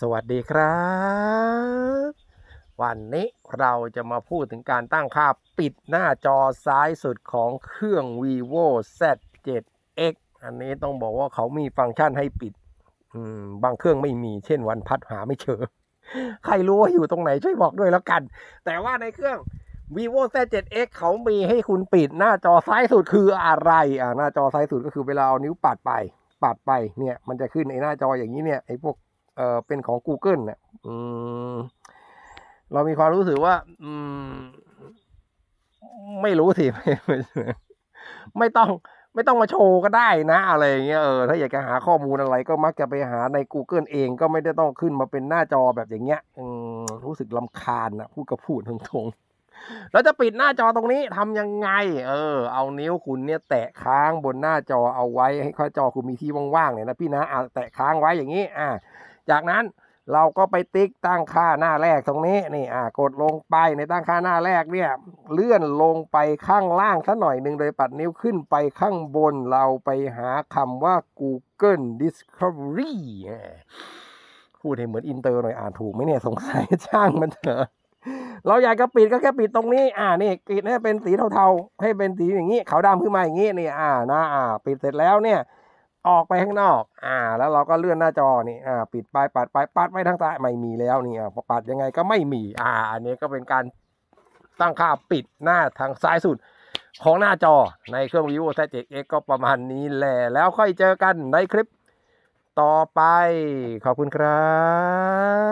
สวัสดีครับ วันนี้เราจะมาพูดถึงการตั้งค่าปิดหน้าจอซ้ายสุดของเครื่อง vivo z7x อันนี้ต้องบอกว่าเขามีฟังก์ชันให้ปิด บางเครื่องไม่มีเช่น วันพัดหาไม่เจอใครรู้ว่าอยู่ตรงไหน ช่วยบอกด้วยแล้วกัน แต่ว่าในเครื่อง vivo z7x เขามีให้คุณปิดหน้าจอซ้ายสุดคืออะไร อ่าหน้าจอซ้ายสุดก็คือเวลาเอานิ้วปัดไป ปัดไปเนี่ยมันจะขึ้นในหน้าจออย่างนี้เนี่ยไอ้พวกออเป็นของ Google นะ่ยเรามีความรู้สึกว่าอไม่รู้สิไม่ต้อง ไม่ต้องมาโชว์ก็ได้นะอะไรเงี้ยเออถ้าอยากจะหาข้อมูลอะไร ก็มักจะไปหาใน Google เอง ก็ไม่ได้ต้องขึ้นมาเป็นหน้าจอแบบอย่างเงี้ยรู้สึกลำคาญนะพูดกับพูดทงๆงแล้วจะปิดหน้าจอตรงนี้ทำยังไง เออ เอานิ้วคุณเนี่ยแตะค้างบนหน้าจอเอาไว้ ให้ข้อจอคุณมีที่ว่างๆเนี่ยนะพี่นะแตะค้างไว้อย่างนี้อ่าจากนั้นเราก็ไปติ๊กตั้งค่าหน้าแรกตรงนี้นี่อ่า กดลงไปในตั้งค่าหน้าแรกเนี่ย เลื่อนลงไปข้างล่างสัหน่อยหนึ่งโดยปัดนิ้วขึ้นไปข้างบนเราไปหาคำว่า Google Discovery พูดให้เหมือนอินเตอร์หน่อยอ่านถูกไหมเนี่ยสงสัยช่างมันเถอะเราอยากจะปิดก็แค่ปิดตรงนี้อ่านี่ปิดให้เป็นสีเทาๆ ให้เป็นสีอย่างนี้ ขาวดำขึ้นมาอย่างนี้นี่อ่า นะ อ่า ปิดเสร็จแล้วเนี่ยออกไปข้างนอก อ่า แล้วเราก็เลื่อนหน้าจอนี่ อ่า ปิดไปปัดไปปัดไปทางซ้ายไม่มีแล้วนี่อ่าปัดยังไงก็ไม่มี อ่า อันนี้ก็เป็นการตั้งค่าปิดหน้าทางซ้ายสุดของหน้าจอในเครื่อง vivo Z7X ก็ประมาณนี้แหละแล้วค่อยเจอกันในคลิปต่อไปขอบคุณครับ